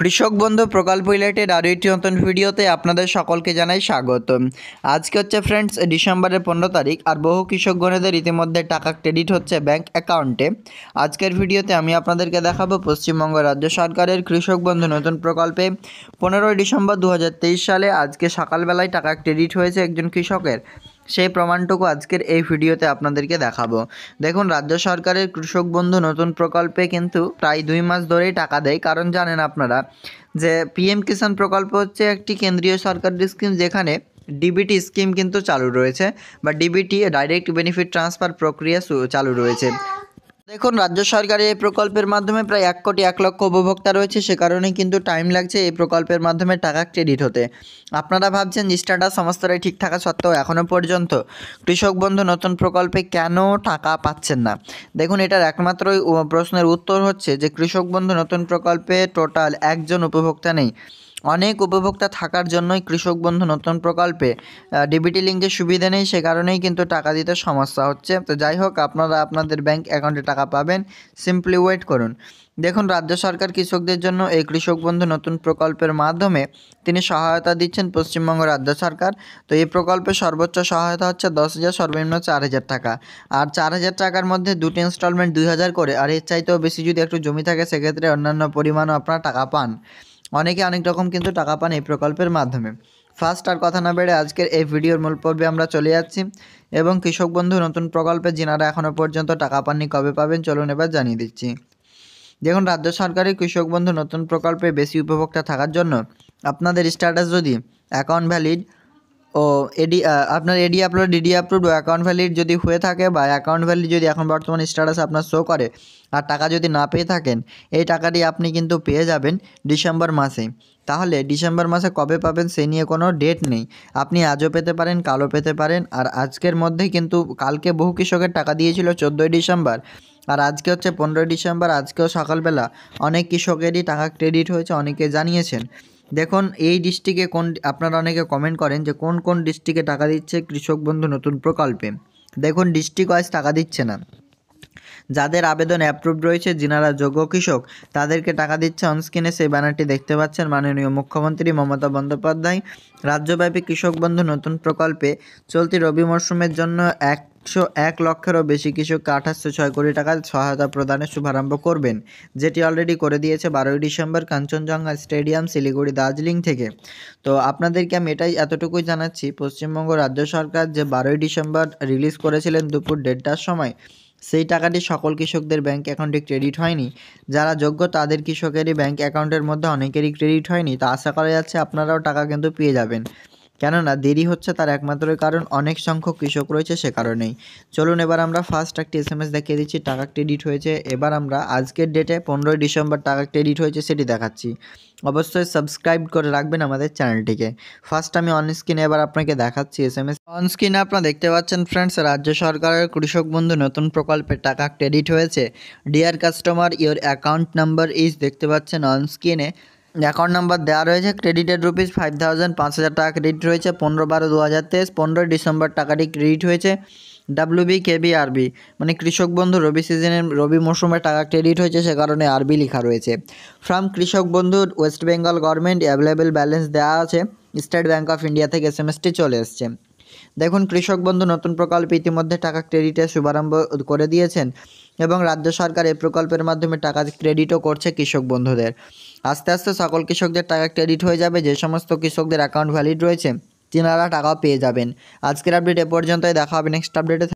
কৃষক বন্ধু প্রকল্প রিলেটেড আরও একটি নতুন ভিডিওতে আপনাদের সকলকে জানাই স্বাগত আজকে হচ্ছে ফ্রেন্ডস ডিসেম্বরের পনেরো তারিখ আর বহু কৃষকগণেদের ইতিমধ্যে টাকা ক্রেডিট হচ্ছে ব্যাংক অ্যাকাউন্টে আজকের ভিডিওতে আমি আপনাদেরকে দেখাবো পশ্চিমবঙ্গ রাজ্য সরকারের কৃষক বন্ধু নতুন প্রকল্পে পনেরোই ডিসেম্বর দু সালে আজকে সকালবেলায় টাকা ক্রেডিট হয়েছে একজন কৃষকের সেই প্রমাণটুকু আজকের এই ভিডিওতে আপনাদেরকে দেখাবো দেখুন রাজ্য সরকারের কৃষক বন্ধু নতুন প্রকল্পে কিন্তু প্রায় দুই মাস ধরেই টাকা দেয় কারণ জানেন আপনারা যে পিএম কিষাণ প্রকল্প হচ্ছে একটি কেন্দ্রীয় সরকারের স্কিম যেখানে ডিবিটি স্কিম কিন্তু চালু রয়েছে বা ডিবিটি ডাইরেক্ট বেনিফিট ট্রান্সফার প্রক্রিয়া চালু রয়েছে দেখুন রাজ্য সরকারের এই প্রকল্পের মাধ্যমে প্রায় এক কোটি এক লক্ষ উপভোক্তা রয়েছে সে কারণে কিন্তু টাইম লাগছে এই প্রকল্পের মাধ্যমে টাকা ক্রেডিট হতে আপনারা ভাবছেন স্ট্যাটাস সমস্তটাই ঠিক থাকা সত্ত্বেও এখনও পর্যন্ত কৃষক বন্ধু নতুন প্রকল্পে কেন টাকা পাচ্ছেন না দেখুন এটার একমাত্র প্রশ্নের উত্তর হচ্ছে যে কৃষক বন্ধু নতুন প্রকল্পে টোটাল একজন উপভোক্তা নেই অনেক উপভোক্তা থাকার জন্যই কৃষক বন্ধু নতুন প্রকল্পে ডিবিটি লিঙ্কের সুবিধা নেই সে কারণেই কিন্তু টাকা দিতে সমস্যা হচ্ছে তো যাই হোক আপনারা আপনাদের ব্যাংক অ্যাকাউন্টে টাকা পাবেন সিম্পলি ওয়েট করুন দেখুন রাজ্য সরকার কৃষকদের জন্য এই কৃষক বন্ধু নতুন প্রকল্পের মাধ্যমে তিনি সহায়তা দিচ্ছেন পশ্চিমবঙ্গ রাজ্য সরকার তো এই প্রকল্পে সর্বোচ্চ সহায়তা হচ্ছে দশ হাজার সর্বনিম্ন চার হাজার টাকা আর চার হাজার টাকার মধ্যে দুটি ইনস্টলমেন্ট দুই হাজার করে আর এর চাইতেও বেশি যদি একটু জমি থাকে সেক্ষেত্রে অন্যান্য পরিমাণও আপনারা টাকা পান অনেকে অনেক রকম কিন্তু টাকা পান এই প্রকল্পের মাধ্যমে ফার্স্ট আর কথা না বেড়ে আজকের এই ভিডিওর মূল পর্বে আমরা চলে যাচ্ছি এবং কৃষক বন্ধু নতুন প্রকল্পে যিনারা এখনও পর্যন্ত টাকা পাননি কবে পাবেন চলুন এবার জানিয়ে দিচ্ছি দেখুন রাজ্য সরকারের কৃষক বন্ধু নতুন প্রকল্পে বেশি উপভোক্তা থাকার জন্য আপনাদের স্ট্যাটাস যদি অ্যাকাউন্ট ভ্যালিড ও এডি আপনার এডি আপলোড ডিডি আপলোড অ্যাকাউন্ট ভ্যালিড যদি হয়ে থাকে বা অ্যাকাউন্ট ভ্যালিড যদি এখন বর্তমান স্ট্যাটাস আপনার শো করে আর টাকা যদি না পেয়ে থাকেন এই টাকাটি আপনি কিন্তু পেয়ে যাবেন ডিসেম্বর মাসে তাহলে ডিসেম্বর মাসে কবে পাবেন সে নিয়ে কোনো ডেট নেই আপনি আজও পেতে পারেন কালও পেতে পারেন আর আজকের মধ্যে কিন্তু কালকে বহু কৃষকের টাকা দিয়েছিল চোদ্দোই ডিসেম্বর আর আজকে হচ্ছে পনেরোই ডিসেম্বর আজকেও সকালবেলা অনেক কৃষকেরই টাকা ক্রেডিট হয়েছে অনেকে জানিয়েছেন দেখুন এই ডিস্ট্রিক্টে কোন আপনারা অনেকে কমেন্ট করেন যে কোন কোন ডিস্ট্রিক্টে টাকা দিচ্ছে কৃষক বন্ধু নতুন প্রকল্পে দেখুন ডিস্ট্রিক্ট ওয়াইজ টাকা দিচ্ছে না যাদের আবেদন অ্যাপ্রুভ রয়েছে যিনারা যোগ্য কৃষক তাদেরকে টাকা দিচ্ছে অনস্ক্রিনে সেই ব্যানারটি দেখতে পাচ্ছেন মাননীয় মুখ্যমন্ত্রী মমতা বন্দ্যোপাধ্যায় রাজ্যব্যাপী কৃষক বন্ধু নতুন প্রকল্পে চলতি রবি মরশুমের জন্য এক একশো এক লক্ষেরও বেশি কৃষককে আঠাশশো ছয় কোটি টাকার সহায়তা প্রদানের শুভারম্ভ করবেন যেটি অলরেডি করে দিয়েছে বারোই ডিসেম্বর কাঞ্চনজঙ্ঘা স্টেডিয়াম শিলিগুড়ি দার্জিলিং থেকে তো আপনাদেরকে আমি এটাই এতটুকুই জানাচ্ছি পশ্চিমবঙ্গ রাজ্য সরকার যে বারোই ডিসেম্বর রিলিজ করেছিলেন দুপুর দেড়টার সময় সেই টাকাটি সকল কৃষকদের ব্যাঙ্ক অ্যাকাউন্টে ক্রেডিট হয়নি যারা যোগ্য তাদের কৃষকেরই ব্যাঙ্ক অ্যাকাউন্টের মধ্যে অনেকেরই ক্রেডিট হয়নি তা আশা করা যাচ্ছে আপনারাও টাকা কিন্তু পেয়ে যাবেন কেননা দেরি হচ্ছে তার একমাত্র কারণ অনেক সংখ্যক কৃষক রয়েছে সে কারণেই চলুন এবার আমরা ফার্স্ট একটি এস এম এস দেখিয়ে দিচ্ছি টাকা ক্রেডিট হয়েছে এবার আমরা আজকের ডেটে পনেরোই ডিসেম্বর টাকা ক্রেডিট হয়েছে সেটি দেখাচ্ছি অবশ্যই সাবস্ক্রাইব করে রাখবেন আমাদের চ্যানেলটিকে ফার্স্ট আমি অনস্ক্রিনে এবার আপনাকে দেখাচ্ছি এস এম এস অনস্ক্রিনে আপনারা দেখতে পাচ্ছেন ফ্রেন্ডস রাজ্য সরকারের কৃষক বন্ধু নতুন প্রকল্পে টাকা ক্রেডিট হয়েছে dear customer your account number is দেখতে পাচ্ছেন অনস্ক্রিনে অ্যাকাউন্ট নাম্বার দেওয়া রয়েছে ক্রেডিটেড রুপিস ফাইভ থাউজেন্ড পাঁচ হাজার টাকা ক্রেডিট রয়েছে পনেরো বারো দু হাজার তেইশ পনেরোই ডিসেম্বর টাকাটি ক্রেডিট হয়েছে কে বি আরবি মানে কৃষক বন্ধু রবি সিজনে রবি মৌসুমে টাকা ক্রেডিট হয়েছে সে কারণে আরবি লেখা রয়েছে from Krishak Bandhu West Bengal government available balance দেওয়া আছে স্টেট ব্যাঙ্ক অফ ইন্ডিয়া থেকে এস এম এসটি চলে এসছে দেখুন কৃষক বন্ধু নতুন প্রকল্পে ইতিমধ্যে টাকা ক্রেডিটের শুভারম্ভ করে দিয়েছেন এবং রাজ্য সরকার এই প্রকল্পের মাধ্যমে টাকা ক্রেডিটও করছে কৃষক বন্ধুদের আস্তে আস্তে সকল কৃষকদের টাকা ক্রেডিট হয়ে যাবে যে সমস্ত কৃষকদের অ্যাকাউন্ট ভ্যালিড রয়েছে তিনারা টাকাও পেয়ে যাবেন আজকের আপডেট এ পর্যন্তই দেখা হবে নেক্সট আপডেটে